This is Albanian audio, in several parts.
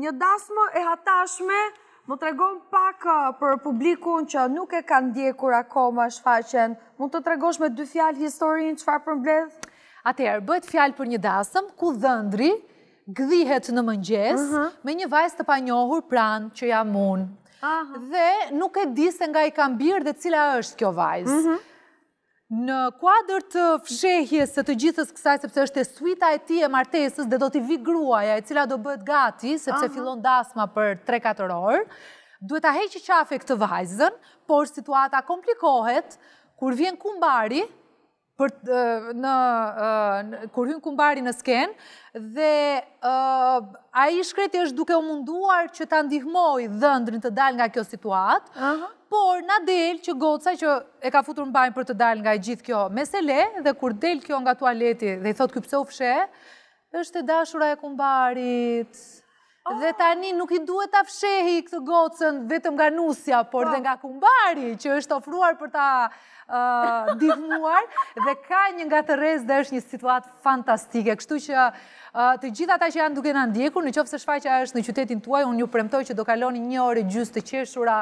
një dasmë e hatashme, më të regon pak uh, për publikun që nuk e kanë ndjekur akoma shfaqen, më të të regosh me dy fjalë historin, që farë për mbledh? Atër, bëhet fjalë për një dasmë, ku dëndri, gdhihet në mëngjes, mhm. me një vajzë të panjohur pranë që jam unë. Dhe nuk e disë nga i kam birë dhe cila është kjo vajzë. Mhm. Në kuadrë të fshehjes të të gjithës kësaj, sepse është e suita e ti e martesës, dhe do t'i vigruaja e cila do bët gati, sepse fillon dasma për 3-4 orë, duhet a heqë qafe këtë vajzën, por situata komplikohet, kur vjen kumbari, kur hynë kumbari në sken, dhe a i shkreti është duke o munduar që t'a ndihmoj dhëndrën të dal nga kjo situatë, por na del që goca që e ka futur mbajnë për të dal nga i gjithë kjo me se le, dhe kur del kjo nga tualeti dhe i thot kjo pse u fshe, është e dashura e kumbarit. Dhe tani nuk i duhet të fshehi këtë gocën vetëm nga nusja, por po. dhe nga kumbari që është ofruar për ta divmuar, Dhe ka një nga të rez dhe është një situatë fantastike. Kështu që të gjitha ta që janë duke në ndjekur, në qofë se shfaqa është në qytetin tuaj, unë ju premtoj që do kaloni një orë gjusë të qeshura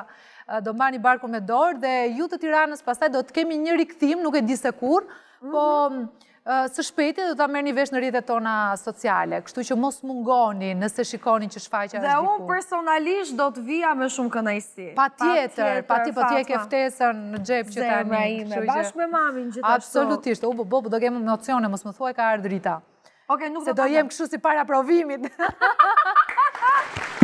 do mba një barku me dorë dhe ju të tiranës pasaj do të kemi një rikthim, nuk e disë kur, mhm. po së shpeti do ta merë një vesh në rritet tona sociale, kështu që mos mungoni nëse shikoni që shfaqja është dikur. Dhe unë personalisht do të vija me shumë kënajsi. Pa tjetër, pa ti, pa po ti keftesën në gjepë që të një. bashkë me mamin gjithashtu. Absolutisht, u bo, bo, do kemë emocione, mos më thuaj ka ardhë rita. nuk do të... Se do jemë kështu si para provimit.